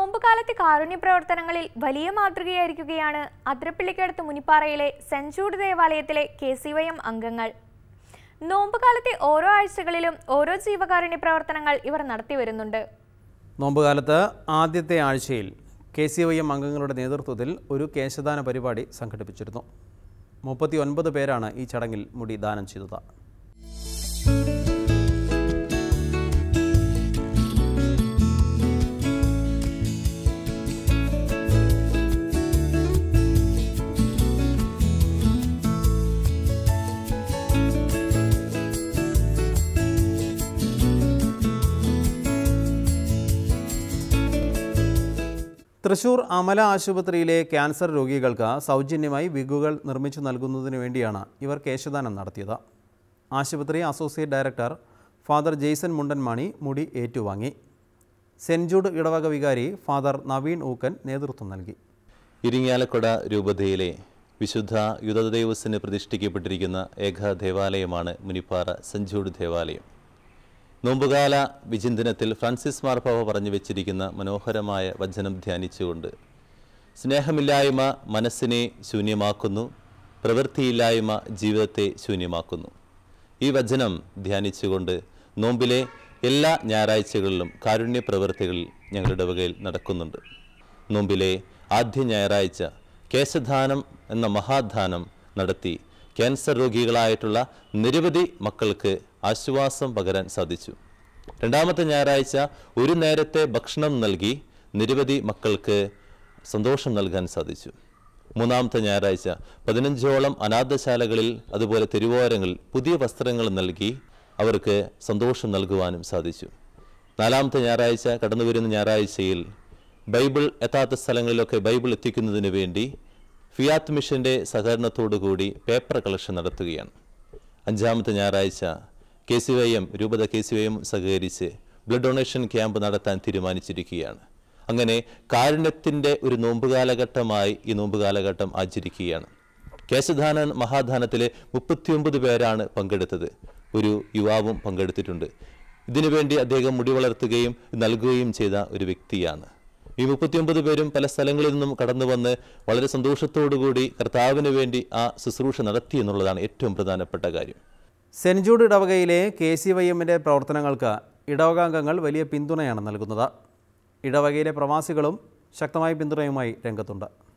നോമ്പുകാലത്തെ കാരുണ്യ പ്രവർത്തനങ്ങളിൽ വലിയ മാതൃകയായിരിക്കുകയാണ് അതിരപ്പള്ളിക്കടുത്ത് മുനിപ്പാറയിലെ സെഞ്ചൂട് ദേവാലയത്തിലെ കെ സി വൈ എം അംഗങ്ങൾ നോമ്പുകാലത്തെ ഓരോ ആഴ്ചകളിലും ഓരോ ജീവകാരുണ്യ പ്രവർത്തനങ്ങൾ ഇവർ നടത്തി വരുന്നുണ്ട് നോമ്പുകാലത്ത് ആദ്യത്തെ ആഴ്ചയിൽ കെ സി വൈ എം അംഗങ്ങളുടെ നേതൃത്വത്തിൽ ഒരു കേശദാന പരിപാടി സംഘടിപ്പിച്ചിരുന്നു മുപ്പത്തി ഒൻപത് പേരാണ് ഈ ചടങ്ങിൽ മുടി ദാനം ചെയ്തത് തൃശൂർ അമല ആശുപത്രിയിലെ ക്യാൻസർ രോഗികൾക്ക് സൗജന്യമായി വിഗുകൾ നിർമ്മിച്ചു നൽകുന്നതിനു വേണ്ടിയാണ് ഇവർ കേശദാനം നടത്തിയത് ആശുപത്രി associate director father Jaison Mundanmani മുടി ഏറ്റുവാങ്ങി സെൻറ് ജൂഡ് ഇടവക വികാരി ഫാദർ നവീൻ ഊക്കൻ നേതൃത്വം നൽകി ഇരിങ്ങാലക്കുട രൂപതയിലെ വിശുദ്ധ യുദ്ധദേവസിന് പ്രതിഷ്ഠിക്കപ്പെട്ടിരിക്കുന്ന ഏക ദേവാലയമാണ് മുനിപ്പാറ സെൻറ് ജൂഡ് ദേവാലയം നോമ്പുകാല വിചിന്തനത്തിൽ ഫ്രാൻസിസ് മാർപ്പാവ പറഞ്ഞു വെച്ചിരിക്കുന്ന മനോഹരമായ വചനം ധ്യാനിച്ചുകൊണ്ട് സ്നേഹമില്ലായ്മ മനസ്സിനെ ശൂന്യമാക്കുന്നു പ്രവൃത്തിയില്ലായ്മ ജീവിതത്തെ ശൂന്യമാക്കുന്നു ഈ വചനം ധ്യാനിച്ചുകൊണ്ട് നോമ്പിലെ എല്ലാ ഞായറാഴ്ചകളിലും കാരുണ്യ പ്രവൃത്തികളിൽ ഞങ്ങളുടെ വകയിൽ നടക്കുന്നുണ്ട് നോമ്പിലെ ആദ്യ ഞായറാഴ്ച കേശദാനം എന്ന മഹാദാനം നടത്തി ക്യാൻസർ രോഗികളായിട്ടുള്ള നിരവധി മക്കൾക്ക് ആശ്വാസം പകരാൻ സാധിച്ചു രണ്ടാമത്തെ ഞായറാഴ്ച ഒരു നേരത്തെ ഭക്ഷണം നൽകി നിരവധി മക്കൾക്ക് സന്തോഷം നൽകാൻ സാധിച്ചു മൂന്നാമത്തെ ഞായറാഴ്ച പതിനഞ്ചോളം അനാഥശാലകളിൽ അതുപോലെ തിരുവോരങ്ങളിൽ പുതിയ വസ്ത്രങ്ങൾ നൽകി അവർക്ക് സന്തോഷം നൽകുവാനും സാധിച്ചു നാലാമത്തെ ഞായറാഴ്ച കടന്നു വരുന്ന ഞായറാഴ്ചയിൽ ബൈബിൾ എത്താത്ത സ്ഥലങ്ങളിലൊക്കെ ബൈബിൾ എത്തിക്കുന്നതിന് വേണ്ടി ഫിയാത്ത് മിഷൻ്റെ സഹകരണത്തോടുകൂടി പേപ്പർ കളക്ഷൻ നടത്തുകയാണ് അഞ്ചാമത്തെ ഞായറാഴ്ച കെ സി വൈ എം രൂപത കെ സി വൈ എം സഹകരിച്ച് ബ്ലഡ് ഡൊണേഷൻ ക്യാമ്പ് നടത്താൻ തീരുമാനിച്ചിരിക്കുകയാണ് അങ്ങനെ കാരുണ്യത്തിൻ്റെ ഒരു നോമ്പ് കാലഘട്ടമായി ഈ നോമ്പ് കാലഘട്ടം ആചരിക്കുകയാണ് കേശദാനൻ മഹാദാനത്തിലെ മുപ്പത്തിയൊമ്പത് പേരാണ് പങ്കെടുത്തത് ഒരു യുവാവും പങ്കെടുത്തിട്ടുണ്ട് ഇതിനുവേണ്ടി അദ്ദേഹം മുടി വളർത്തുകയും നൽകുകയും ചെയ്ത ഒരു വ്യക്തിയാണ് ഈ മുപ്പത്തിയൊമ്പത് പേരും പല സ്ഥലങ്ങളിൽ നിന്നും കടന്നു വന്ന് വളരെ സന്തോഷത്തോടുകൂടി കർത്താവിന് വേണ്ടി ആ ശുശ്രൂഷ നടത്തി എന്നുള്ളതാണ് ഏറ്റവും പ്രധാനപ്പെട്ട കാര്യം സെൻജൂഡ് ജൂഡ് ഇടവകയിലെ കെ സി വൈ എമ്മിൻ്റെ പ്രവർത്തനങ്ങൾക്ക് ഇടവകാംഗങ്ങൾ വലിയ പിന്തുണയാണ് നൽകുന്നത് ഇടവകയിലെ പ്രവാസികളും ശക്തമായ പിന്തുണയുമായി രംഗത്തുണ്ട്